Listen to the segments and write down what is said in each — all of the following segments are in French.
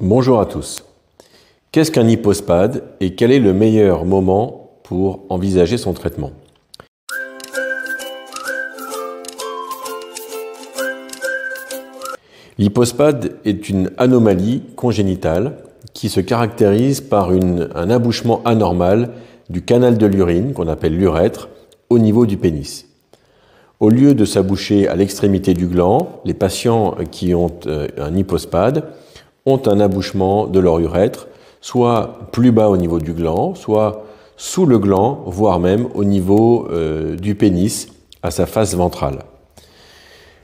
Bonjour à tous. Qu'est-ce qu'un hypospade et quel est le meilleur moment pour envisager son traitement L'hypospade est une anomalie congénitale qui se caractérise par un abouchement anormal du canal de l'urine, qu'on appelle l'urètre, au niveau du pénis. Au lieu de s'aboucher à l'extrémité du gland, les patients qui ont euh, un hypospade ont un abouchement de leur urètre, soit plus bas au niveau du gland, soit sous le gland, voire même au niveau euh, du pénis, à sa face ventrale.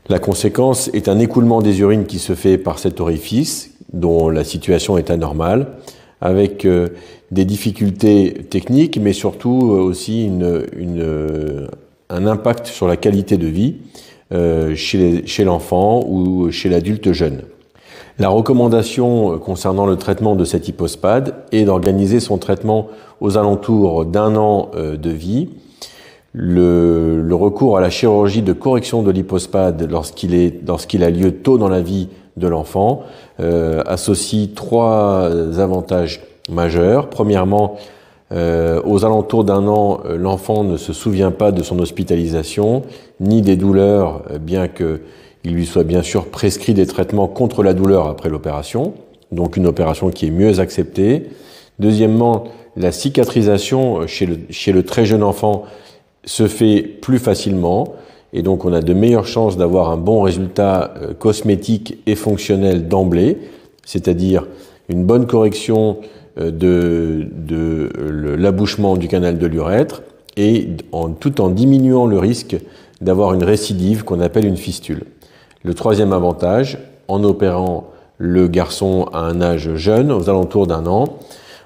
La conséquence est un écoulement des urines qui se fait par cet orifice, dont la situation est anormale, avec euh, des difficultés techniques, mais surtout euh, aussi un impact sur la qualité de vie chez l'enfant ou chez l'adulte jeune. La recommandation euh, concernant le traitement de cet hypospade est d'organiser son traitement aux alentours d'un an euh, de vie. Le, recours à la chirurgie de correction de l'hypospade lorsqu'il a lieu tôt dans la vie de l'enfant euh, associe trois avantages majeurs. Premièrement, aux alentours d'un an, l'enfant ne se souvient pas de son hospitalisation ni des douleurs, bien que il lui soit bien sûr prescrit des traitements contre la douleur après l'opération, donc une opération qui est mieux acceptée. Deuxièmement, la cicatrisation chez le, chez le très jeune enfant se fait plus facilement et donc on a de meilleures chances d'avoir un bon résultat euh, cosmétique et fonctionnel d'emblée, c'est-à-dire une bonne correction euh, de, de l'abouchement du canal de l'urètre et en, tout en diminuant le risque d'avoir une récidive qu'on appelle une fistule. Le troisième avantage, en opérant le garçon à un âge jeune, aux alentours d'un an,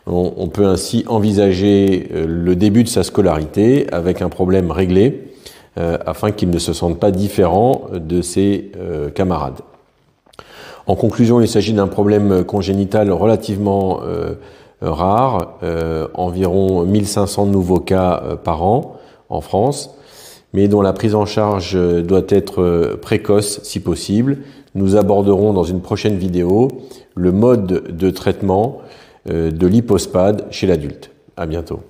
on, peut ainsi envisager euh, le début de sa scolarité avec un problème réglé euh, afin qu'il ne se sente pas différent de ses euh, camarades. En conclusion, il s'agit d'un problème congénital relativement rare, environ 1500 nouveaux cas par an en France mais dont la prise en charge euh, doit être euh, précoce si possible. Nous aborderons dans une prochaine vidéo le mode de traitement euh, de l'hypospade chez l'adulte. À bientôt.